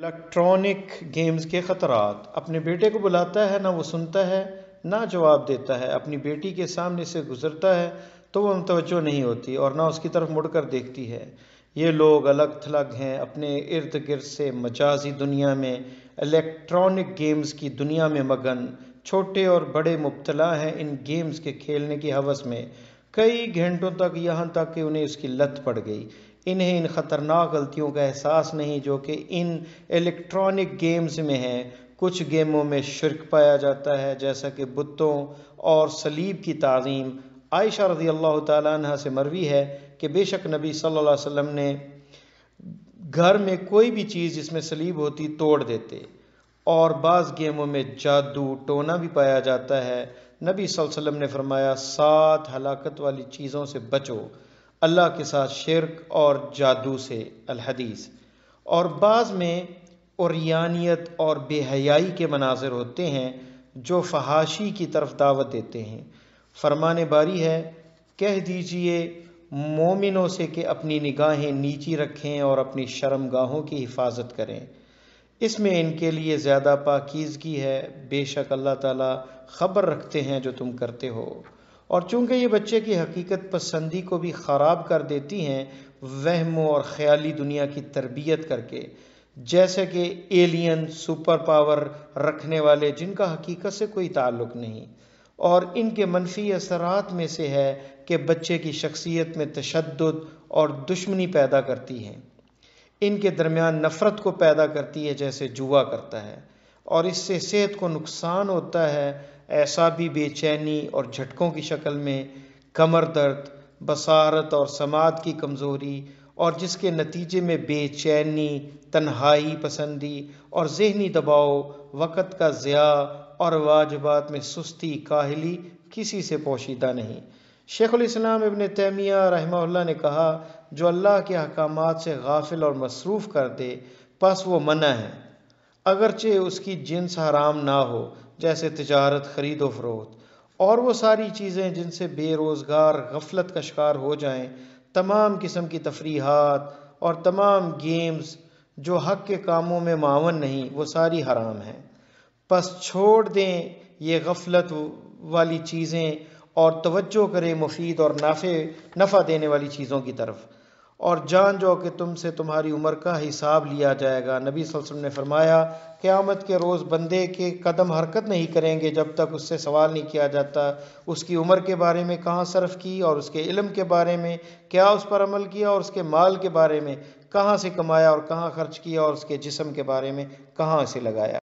electronic games के ख़तरात अपने बेटे को बुलाता है ना वो सुनता है ना जवाब देता है अपनी बेटी के सामने से गुजरता है तो वह मुतवजो नहीं होती और ना उसकी तरफ मुड़ कर देखती है ये लोग अलग थलग हैं अपने इर्द गिर्द से मजाजी दुनिया में इलेक्ट्रॉनिक गेम्स की दुनिया में मगन छोटे और बड़े मुबतला हैं इन गेम्स के खेलने की हवस में कई घंटों तक यहाँ तक कि उन्हें इसकी लत पड़ गई इन्हें इन ख़तरनाक गलतियों का एहसास नहीं जो कि इन इलेक्ट्रॉनिक गेम्स में है कुछ गेमों में शिरक पाया जाता है जैसा कि बुतों और सलीब की तज़ीम आयशा रजी अल्लाह तह से मरवी है कि बेशक नबी सल वम ने घर में कोई भी चीज़ जिसमें सलीब होती तोड़ देते और बाज़ गेमों में जादू टोना भी पाया जाता है नबी वसल्लम ने फरमाया सात हलाकत वाली चीज़ों से बचो अल्लाह के साथ शिरक और जादू से अलहदीस और बाज़ में औरत और बेहयाई के मनाजिर होते हैं जो फहाशी की तरफ दावत देते हैं फरमान बारी है कह दीजिए मोमिनों से कि अपनी निगाहें नीची रखें और अपनी शर्मगाहों की हिफाजत करें इसमें इनके लिए ज़्यादा पाकिजगी है बेशक अल्लाह ताला ख़बर रखते हैं जो तुम करते हो और चूंकि ये बच्चे की हकीकत पसंदी को भी ख़राब कर देती हैं वहमो और ख्याली दुनिया की तरबियत करके जैसे कि एलियन सुपर पावर रखने वाले जिनका हकीकत से कोई ताल्लुक नहीं और इनके मनफी असरात में से है कि बच्चे की शख्सियत में तशद और दुश्मनी पैदा करती हैं इनके दरमियान नफ़रत को पैदा करती है जैसे जुआ करता है और इससे सेहत को नुकसान होता है ऐसा भी बेचैनी और झटकों की शक्ल में कमर दर्द बसारत और समात की कमज़ोरी और जिसके नतीजे में बेचैनी तन्हाई पसंदी और जहनी दबाव वक़्त का ज़िया और वाजबात में सुस्ती काहली किसी से पोशीदा नहीं शेख़ुलस्लाम इबन तैमिया रहमा ने कहा जो अल्लाह के अहकाम से गाफिल और मसरूफ़ कर दे बस वो मना है अगरचे उसकी जिन्स हराम ना हो जैसे तजारत ख़रीदो फरोख्त और वो सारी चीज़ें जिनसे बेरोज़गार गफलत का शिकार हो जाएं तमाम किस्म की तफरीहत और तमाम गेम्स जो हक के कामों में मावन नहीं वो सारी हराम हैं बस छोड़ दें ये गफलत वाली चीज़ें और तवज्जो करें मुफीद और नाफे नफ़ा देने वाली चीज़ों की तरफ़ और जान जाओ कि तुमसे तुम्हारी उम्र का हिसाब लिया जाएगा नबी वसल्लम ने फरमाया क़यामत के रोज़ बंदे के कदम हरकत नहीं करेंगे जब तक उससे सवाल नहीं किया जाता उसकी उम्र के बारे में कहाँ सर्फ़ की और उसके इल्म के बारे में क्या उस पर अमल किया और उसके माल के बारे में कहाँ से कमाया और कहाँ खर्च किया और उसके जिसम के बारे में कहाँ से लगाया